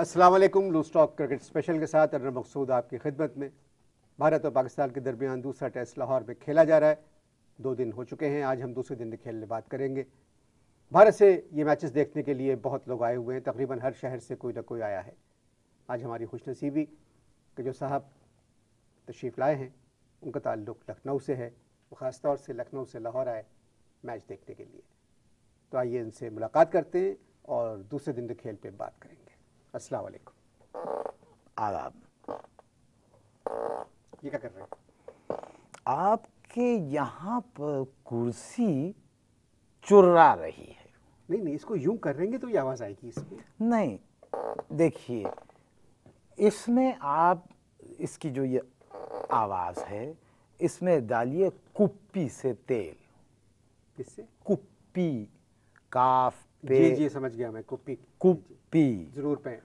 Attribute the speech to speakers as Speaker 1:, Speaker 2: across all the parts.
Speaker 1: अस्सलाम वालेकुम लू स्टॉक क्रिकेट स्पेशल के साथ अनर मकसूद आपकी खिदमत में भारत और पाकिस्तान के दरमियान दूसरा टेस्ट लाहौर में खेला जा रहा है दो दिन हो चुके हैं आज हम दूसरे दिन खेलने बात करेंगे भारत से ये मैचेस देखने के लिए बहुत लोग आए हुए हैं तकरीबन हर शहर से कोई ना कोई आया है आज हमारी खुशनसीबी के जो साहब तशरीफ़ लाए हैं उनका ताल्लुक़ लखनऊ से है वो ख़ास तौर से लखनऊ से लाहौर आए मैच देखने के लिए तो आइए इनसे मुलाकात करते हैं और दूसरे दिन के खेल पर बात करेंगे अस्सलाम वालेकुम आदाब ये क्या कर रहे हैं आपके यहाँ पर कुर्सी चुर्रा रही है नहीं नहीं इसको यूं करेंगे तो ये आवाज़ आएगी इसमें नहीं देखिए इसमें आप इसकी जो ये आवाज़ है इसमें डालिए कुप्पी से तेल किससे कुप्पी काफ पे जी जी समझ गया मैं कुप्पी कुप्पी जरूर पे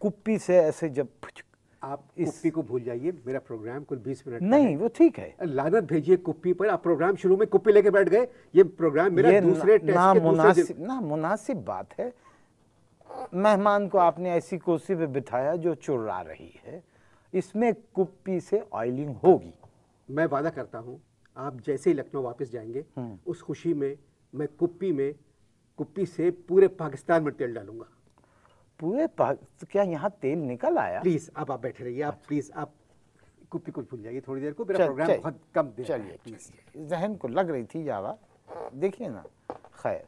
Speaker 1: कुप्पी से ऐसे जब आप इस कुप्पी को भूल जाइए मेरा प्रोग्राम कुल 20 मिनट नहीं वो ठीक है लागत भेजिए कुप्पी पर आप प्रोग्राम शुरू में कुप्पी लेके बैठ गए ये प्रोग्राम मेरा ये दूसरे ना मुनासिब ना मुनासिब बात है मेहमान को आपने ऐसी कुर्सी पे बिठाया जो चुर्रा रही है इसमें कुप्पी से ऑयलिंग होगी मैं वादा करता हूँ आप जैसे ही लखनऊ वापस जाएंगे हम्म। उस खुशी में मैं कुप्पी में कुप्पी से पूरे पाकिस्तान में तेल डालूंगा पूरे तो क्या यहाँ तेल निकल आया प्लीज अब आप बैठे रहिए आप अच्छा। प्लीज आप कुप्पी को भूल जाइए थोड़ी देर को मेरा प्रोग्राम बहुत कम देर चलिए जहन को लग रही थी जावा देखिए ना खैर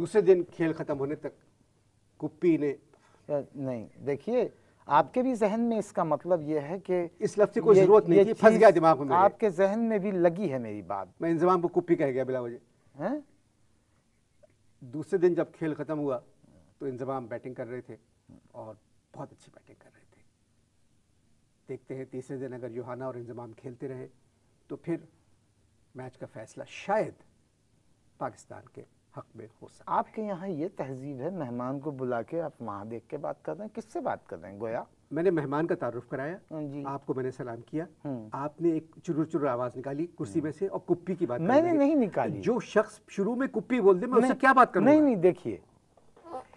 Speaker 1: दूसरे दिन खेल ख़त्म होने तक कुप्पी ने नहीं देखिए आपके भी जहन में इसका मतलब यह है कि इस लफ्ज की कोई जरूरत नहीं थी फंस गया दिमाग में आपके जहन में भी लगी है मेरी बात मैं इंजमाम को कुप्पी कह गया बिला वजह हैं दूसरे दिन जब खेल ख़त्म हुआ तो इंजमाम बैटिंग कर रहे थे और बहुत अच्छी बैटिंग कर रहे थे देखते हैं तीसरे दिन अगर योहाना और इंजमाम खेलते रहे तो फिर मैच का फैसला शायद पाकिस्तान के हक में हो सकता आपके यहाँ ये तहजीब है मेहमान को बुला के आप वहाँ देख के बात कर रहे हैं किससे बात कर रहे हैं गोया मैंने मेहमान का तारुफ कराया हाँ आपको मैंने सलाम किया हम्म। आपने एक चुरू चुर आवाज निकाली कुर्सी हम्म। में से और कुप्पी की बात मैंने नहीं निकाली तो जो शख्स शुरू में कुप्पी बोल दे मैं उससे क्या बात करूंगा नहीं नहीं देखिए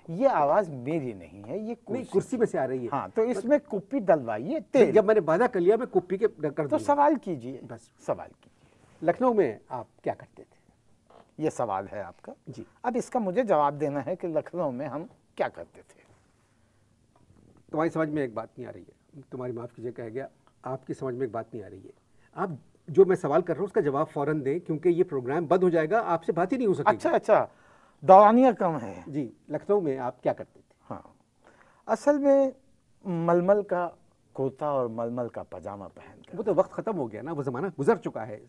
Speaker 1: ये आवाज मेरी नहीं है ये कुर्सी, कुर्सी में से आ रही है हाँ, तो इसमें कुप्पी डलवाइए जब मैंने वादा कर लिया मैं कुप्पी के कर तो सवाल कीजिए बस सवाल कीजिए लखनऊ में आप क्या करते थे ये सवाल है आपका जी अब इसका मुझे जवाब देना है कि लखनऊ में हम क्या करते थे तुम्हारी समझ में एक बात नहीं आ रही है तुम्हारी माफ़ कीजिए कह गया आपकी समझ में एक बात नहीं आ रही है आप जो मैं सवाल कर रहा हूँ उसका जवाब फ़ौरन दें क्योंकि ये प्रोग्राम बंद हो जाएगा आपसे बात ही नहीं हो सकती अच्छा अच्छा दवानियाँ कम है जी लखनऊ में आप क्या करते थे हाँ असल में मलमल का कुर्ता और मलमल का पजामा पहन वो तो वक्त ख़त्म हो गया ना वो ज़माना गुजर चुका है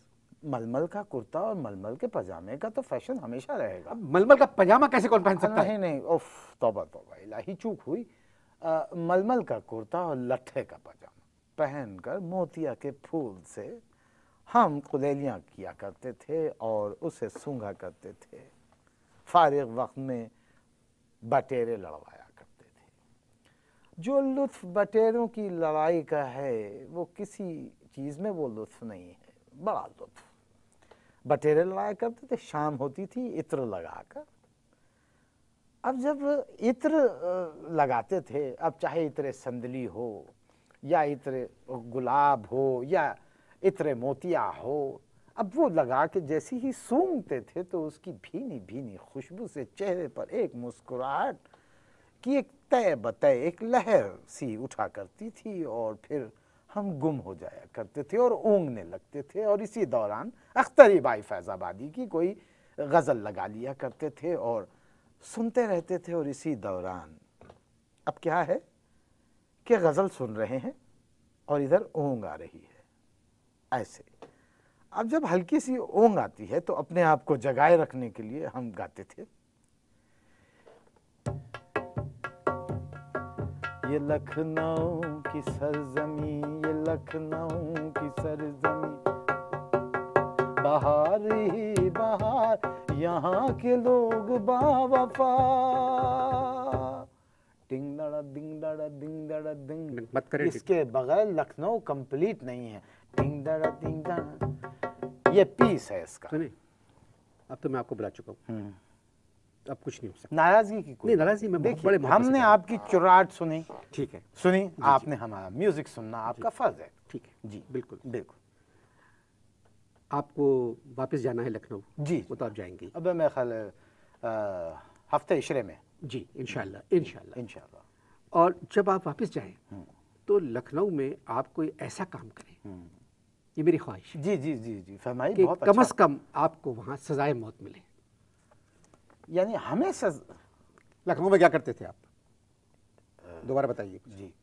Speaker 1: मलमल का कुर्ता और मलमल के पजामे का तो फैशन हमेशा रहेगा मलमल का पजामा कैसे कौन पहन सकता है नहीं नहीं उफ तौबा तौबा इलाही चूक हुई मलमल का कुर्ता और लट्ठे का पजामा पहनकर मोतिया के फूल से हम कुदेलियाँ किया करते थे और उसे सूंघा करते थे फारिग वक्त में बटेरे लड़वाया करते थे जो लुत्फ़ बटेरों की लड़ाई का है वो किसी चीज़ में वो लुत्फ़ नहीं है बड़ा लुत्फ़ बटेरे लड़ाया करते थे शाम होती थी इत्र लगा कर अब जब इत्र लगाते थे अब चाहे इत्र संदली हो या इत्र गुलाब हो या इत्र मोतिया हो अब वो लगा के जैसे ही सूंघते थे तो उसकी भीनी भीनी खुशबू से चेहरे पर एक मुस्कुराहट की एक तय बतय एक लहर सी उठा करती थी और फिर हम गुम हो जाया करते थे और ऊँगने लगते थे और इसी दौरान अख्तरी बाई फैज़ाबादी की कोई गज़ल लगा लिया करते थे और सुनते रहते थे और इसी दौरान अब क्या है कि गज़ल सुन रहे हैं और इधर ओंग आ रही है ऐसे अब जब हल्की सी ओंग आती है तो अपने आप को जगाए रखने के लिए हम गाते थे ये लखनऊ की सरजमी ये लखनऊ की सरजमी बाहर ही बहार यहाँ के लोग बावफा डिंग लड़ा डिंग लड़ा डिंग लड़ा डिंग मत करें इसके बगैर लखनऊ कंप्लीट नहीं है डिंग लड़ा डिंग ये पीस है इसका सुनिए अब तो मैं आपको बुला चुका हूँ हम्म। अब कुछ नहीं हो सकता नाराजगी की कोई नहीं नाराजगी में देखिए बड़े हमने आपकी चुराट सुनी ठीक है सुनी आपने हमारा म्यूजिक सुनना आपका फर्ज है ठीक है जी बिल्कुल बिल्कुल आपको वापस जाना है लखनऊ जी वो तो आप जाएंगे अब मैं ख्याल हफ्ते इशरे में जी इनशाला इनशाला इनशाला और जब आप वापस जाएं हम्म। तो लखनऊ में आप कोई ऐसा काम करें हम्म। ये मेरी ख्वाहिश जी जी जी जी फरमाइए बहुत अच्छा। कम अज अच्छा। कम आपको वहाँ सजाए मौत मिले यानी हमें सज लखनऊ में क्या करते थे आप दोबारा बताइए जी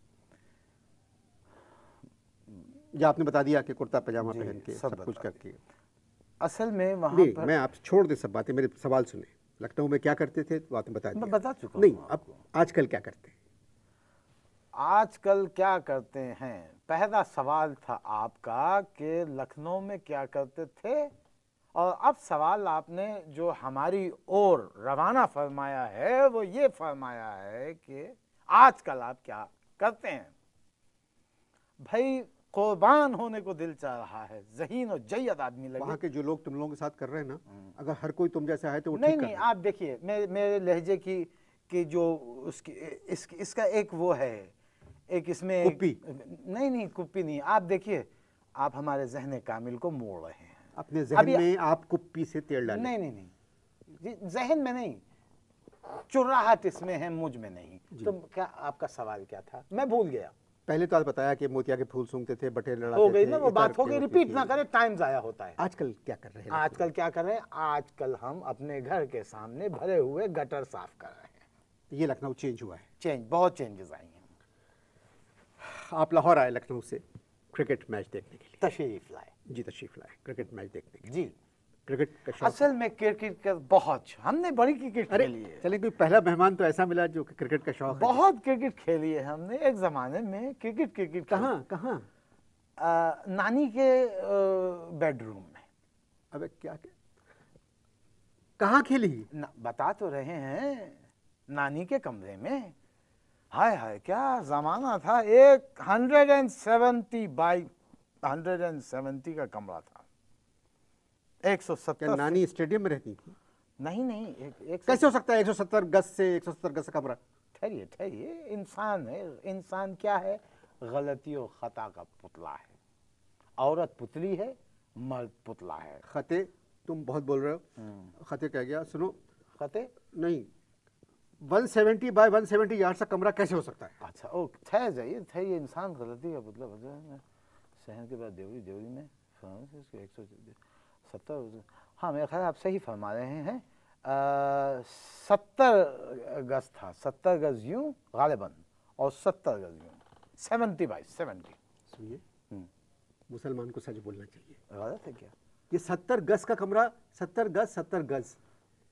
Speaker 1: जो आपने बता दिया कि कुर्ता पजामा पहन के सब, सब कुछ करके असल में वहाँ पर मैं आप छोड़ दे सब बातें मेरे सवाल सुने लखनऊ में क्या करते थे तो आपने बता दिया बता चुका नहीं अब आजकल क्या करते हैं आजकल क्या करते हैं पहला सवाल था आपका कि लखनऊ में क्या करते थे और अब सवाल आपने जो हमारी ओर रवाना फरमाया है वो ये फरमाया है कि आजकल आप क्या करते हैं भाई कुर्बान होने को दिल चाह रहा है जहीन और जैद आदमी लगे वहां के जो लोग तुम लोगों के साथ कर रहे हैं ना हम्म। अगर हर कोई तुम जैसे आए तो नहीं नहीं आप देखिए मेरे लहजे की कि जो उसकी इस, इसका एक वो है एक इसमें कुप्पी नहीं नहीं कुप्पी नहीं आप देखिए आप हमारे जहन कामिल को मोड़ रहे हैं अपने जहन में आप कुप्पी से तेल डाल नहीं नहीं नहीं जहन में नहीं चुर्राहट इसमें है मुझ में नहीं तो क्या आपका सवाल क्या था मैं भूल गया पहले तो आज बताया कि मोतिया के फूल सूंघते थे बटे लड़ाते हो गई ना वो बात हो गई रिपीट ना करें टाइम जाया होता है आजकल क्या कर रहे हैं आजकल क्या कर रहे हैं आजकल हम अपने घर के सामने भरे हुए गटर साफ कर रहे हैं ये लखनऊ चेंज हुआ है चेंज बहुत चेंजेस आई हैं आप लाहौर आए लखनऊ से क्रिकेट मैच देखने के लिए तशरीफ लाए जी तशरीफ लाए क्रिकेट मैच देखने के लिए जी क्रिकेट का असल में क्रिकेट का बहुत हमने बड़ी क्रिकेट खेली है चलिए कोई पहला मेहमान तो ऐसा मिला जो क्रिकेट का शौक बहुत क्रिकेट खेली है हमने एक जमाने में क्रिकेट क्रिकेट कहाँ कहाँ नानी के बेडरूम में अबे क्या कहाँ खेली बता तो रहे हैं नानी के कमरे में हाय हाय क्या जमाना था एक hundred and seventy by hundred and seventy का कमरा था एक सौ सत्तर नानी स्टेडियम में रहती थी नहीं नहीं एक, एक कैसे हो सकता है एक सौ सत्तर गज से एक सौ सत्तर गज से कमरा ठहरिए ठहरिए इंसान है इंसान क्या है गलती और ख़ता का पुतला है औरत पुतली है मर्द पुतला है खते तुम बहुत बोल रहे हो हम्म। खते कह गया सुनो खते नहीं 170 बाय 170 सेवेंटी यार्ड सा कमरा कैसे हो सकता है अच्छा ओके ठहर जाइए ठहरिए इंसान गलती का पुतला बदला शहर के बाद देवरी देवरी में फ्रांस एक सौ सत्तर हाँ मेरा ख्याल आप सही फरमा रहे हैं सत्तर गज था सत्तर गज यूँ गालिबन और सत्तर गज यूँ सेवेंटी बाई सेवेंटी सुनिए हम्म। मुसलमान को सच बोलना चाहिए गलत है क्या ये सत्तर गज का कमरा सत्तर गज सत्तर गज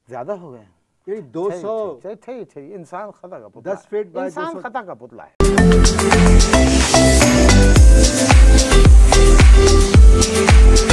Speaker 1: ज़्यादा हो गए यानी दो सौ सही सही इंसान खता का पुतला दस फीट इंसान खता का पुतला है Thank you.